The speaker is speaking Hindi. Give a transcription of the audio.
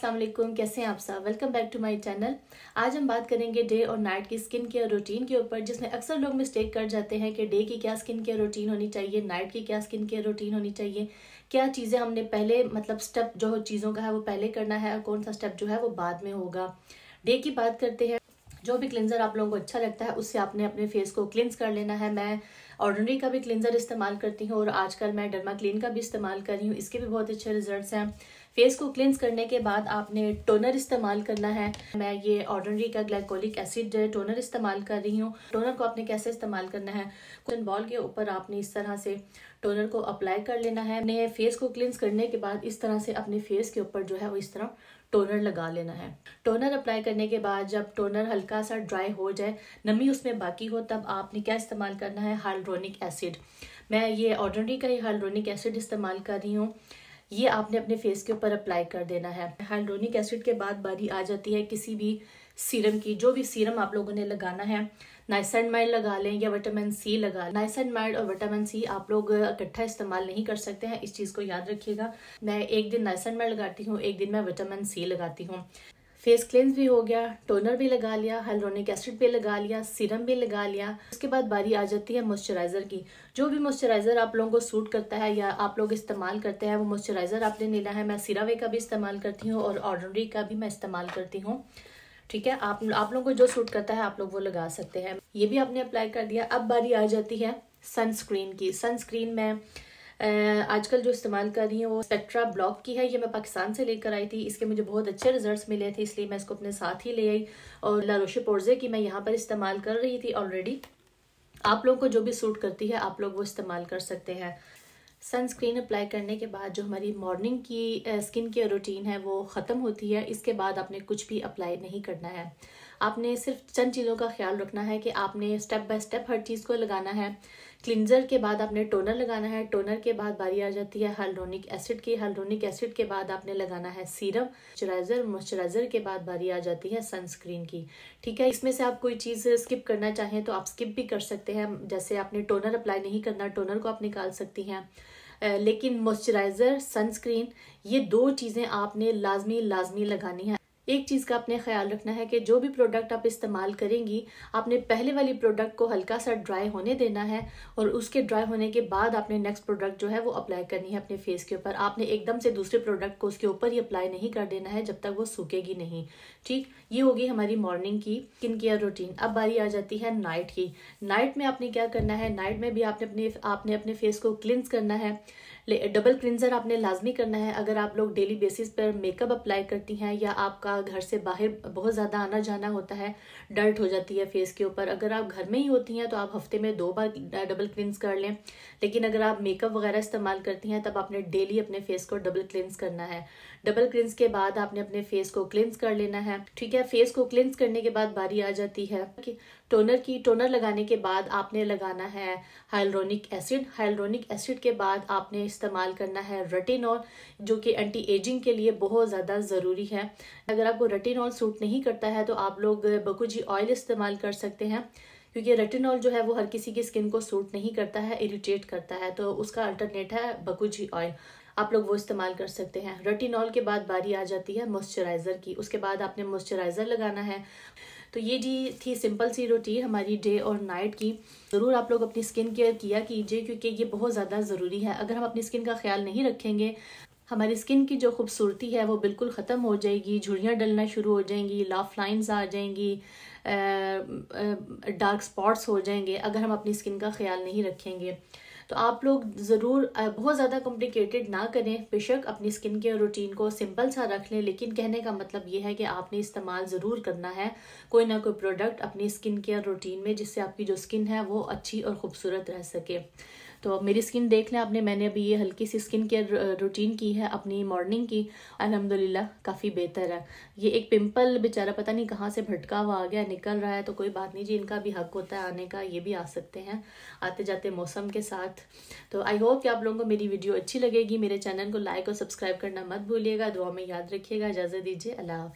अस्सलाम वालेकुम कैसे हैं आप सब welcome back to my channel आज हम बात करेंगे डे और नाइट की स्किन केयर रूटीन के ऊपर जिसमें अक्सर लोग मिस्टेक कर जाते हैं कि डे की क्या स्किन केयर रूटीन होनी चाहिए नाइट की क्या स्किन केयर रूटीन होनी चाहिए क्या चीज़ें हमने पहले मतलब स्टेप जो चीज़ों का है वो पहले करना है और कौन सा स्टेप जो है वो बाद में होगा डे की बात करते हैं जो भी क्लिनजर आप लोगों को अच्छा लगता है उससे आपने अपने फेस को क्लिनज कर लेना है मैं ऑर्डनरी का भी क्लिनजर इस्तेमाल करती हूँ और आजकल मैं डर्मा क्लीन का भी इस्तेमाल कर रही हूँ इसके भी बहुत अच्छे रिजल्ट हैं फेस को क्लिनस करने के बाद आपने टोनर इस्तेमाल करना है मैं ये ऑर्डनरी का ग्लाइकोलिक एसिड टोनर इस्तेमाल कर रही हूँ टोनर को आपने कैसे इस्तेमाल करना है कुछ बॉल के ऊपर आपने इस तरह से टोनर को अप्लाई कर लेना है अपने फेस को क्लिनस करने के बाद इस तरह से अपने फेस के ऊपर जो है वो इस तरह टोनर लगा लेना है टोनर अप्लाई करने के बाद जब टोनर हल्का सा ड्राई हो जाए नमी उसमें बाकी हो तब आपने क्या इस्तेमाल करना है हाइड्रोनिक एसिड मैं ये ऑर्डनरी का ही हाइड्रोनिक एसिड इस्तेमाल कर रही हूँ ये आपने अपने फेस के ऊपर अप्लाई कर देना है हाइड्रोनिक एसिड के बाद बारी आ जाती है किसी भी सीरम की जो भी सीरम आप लोगों ने लगाना है नाइसाइडमाइड लगा लें या विटामिन सी लगा लें नाइसाइडमाइड और विटामिन सी आप लोग इकट्ठा इस्तेमाल नहीं कर सकते हैं इस चीज़ को याद रखिएगा मैं एक दिन नाइसाइडमाइड लगाती हूँ एक दिन मैं विटामिन सी लगाती हूँ फेस क्लेंस भी हो गया टोनर भी लगा लिया हेलोनिक एसिड भी लगा लिया सीरम भी लगा लिया उसके बाद बारी आ जाती है मॉइस्चराइज़र की जो भी मॉइस्चराइज़र आप लोगों को सूट करता है या आप लोग इस्तेमाल करते हैं वो मॉइस्चराइज़र आपने लेना है मैं सिरावे का भी इस्तेमाल करती हूँ और ऑर्डनरी का भी मैं इस्तेमाल करती हूँ ठीक है आप आप लोगों को जो सूट करता है आप लोग वो लगा सकते हैं ये भी आपने अप्लाई कर दिया अब बारी आ जाती है सनस्क्रीन की सनस्क्रीन में आजकल जो इस्तेमाल कर रही हैं वो स्पेक्ट्रा ब्लॉक की है ये मैं पाकिस्तान से लेकर आई थी इसके मुझे बहुत अच्छे रिजल्ट्स मिले थे इसलिए मैं इसको अपने साथ ही ले आई और लारोशे पोर्जे की मैं यहाँ पर इस्तेमाल कर रही थी ऑलरेडी आप लोगों को जो भी सूट करती है आप लोग वो इस्तेमाल कर सकते हैं सनस्क्रीन अप्लाई करने के बाद जो हमारी मॉर्निंग की स्किन केयर रूटीन है वो ख़त्म होती है इसके बाद आपने कुछ भी अप्लाई नहीं करना है आपने सिर्फ चंद चीज़ों का ख्याल रखना है कि आपने स्टेप बाय स्टेप हर चीज़ को लगाना है क्लिनजर के बाद आपने टोनर लगाना है टोनर के बाद बारी आ जाती है हाइलोनिक एसिड की हाइलोनिक एसिड के बाद आपने लगाना है सीरम मॉइस्चराइजर मॉइस्चराइजर के बाद बारी आ जाती है सनस्क्रीन की ठीक है इसमें से आप कोई चीज़ स्किप करना चाहें तो आप स्किप भी कर सकते हैं जैसे आपने टोनर अप्लाई नहीं करना टोनर को आप निकाल सकती हैं लेकिन मॉइस्चराइज़र सनस्क्रीन ये दो चीज़ें आपने लाजमी लाजमी लगानी है एक चीज़ का आपने ख्याल रखना है कि जो भी प्रोडक्ट आप इस्तेमाल करेंगी आपने पहले वाली प्रोडक्ट को हल्का सा ड्राई होने देना है और उसके ड्राई होने के बाद आपने नेक्स्ट प्रोडक्ट जो है वो अप्लाई करनी है अपने फेस के ऊपर आपने एकदम से दूसरे प्रोडक्ट को उसके ऊपर ही अप्लाई नहीं कर देना है जब तक वो सूखेगी नहीं ठीक ये होगी हमारी मॉर्निंग की स्किन केयर रूटीन अब बारी आ जाती है नाइट की नाइट में आपने क्या करना है नाइट में भी आपने अपने आपने अपने फेस को क्लिनस करना है डबल क्लिनजर आपने लाजमी करना है अगर आप लोग डेली बेसिस पर मेकअप अप्लाई करती हैं या आपका घर से बाहर बहुत ज़्यादा आना जाना होता है डर्ट हो जाती है फेस के ऊपर अगर आप घर में ही होती हैं तो आप हफ्ते में दो बार डबल क्लिनज कर लें लेकिन अगर आप मेकअप वगैरह इस्तेमाल करती हैं तब आपने डेली अपने फेस को डबल क्लिनज करना है डबल क्लिनज के बाद आपने अपने फेस को क्लिनज कर लेना है ठीक है फेस को क्लिनज करने के बाद बारी आ जाती है कि टोनर की टोनर लगाने के बाद आपने लगाना है हाइलोनिक एसिड हाइलोनिक एसिड के बाद आपने इस्तेमाल करना है रेटिनॉल जो कि एंटी एजिंग के लिए बहुत ज़्यादा ज़रूरी है अगर आपको रेटिनॉल सूट नहीं करता है तो आप लोग बकुजी ऑयल इस्तेमाल कर सकते हैं क्योंकि रेटिनॉल जो है वो हर किसी की स्किन को सूट नहीं करता है इरीटेट करता है तो उसका अल्टरनेट है बकुजी ऑयल आप लोग वो इस्तेमाल कर सकते हैं रेटिनॉल के बाद बारी आ जाती है मॉइस्चराइज़र की उसके बाद आपने मॉइस्चराइज़र लगाना है तो ये जी थी सिंपल सी रूटीन हमारी डे और नाइट की ज़रूर आप लोग अपनी स्किन केयर किया कीजिए क्योंकि ये बहुत ज़्यादा ज़रूरी है अगर हम अपनी स्किन का ख्याल नहीं रखेंगे हमारी स्किन की जो खूबसूरती है वो बिल्कुल ख़त्म हो जाएगी झुड़ियाँ डलना शुरू हो जाएंगी लाफ लाइन्स आ जाएंगी डार्क स्पॉट्स हो जाएंगे अगर हम अपनी स्किन का ख्याल नहीं रखेंगे तो आप लोग ज़रूर बहुत ज़्यादा कॉम्प्लिकेटेड ना करें बेशक अपनी स्किन केयर रूटीन को सिंपल सा रख लें लेकिन कहने का मतलब ये है कि आपने इस्तेमाल ज़रूर करना है कोई ना कोई प्रोडक्ट अपनी स्किन केयर रूटीन में जिससे आपकी जो स्किन है वो अच्छी और ख़ूबसूरत रह सके तो अब मेरी स्किन देख लें आपने मैंने अभी ये हल्की सी स्किन केयर रूटीन की है अपनी मॉर्निंग की अलहमदिल्ला काफ़ी बेहतर है ये एक पिम्पल बेचारा पता नहीं कहाँ से भटका हुआ आ गया निकल रहा है तो कोई बात नहीं जी इनका भी हक होता है आने का ये भी आ सकते हैं आते जाते मौसम के साथ तो आई होप कि आप लोगों को मेरी वीडियो अच्छी लगेगी मेरे चैनल को लाइक और सब्सक्राइब करना मत भूलिएगा दुआ में याद रखिएगा इजाज़त दीजिए अल्लाह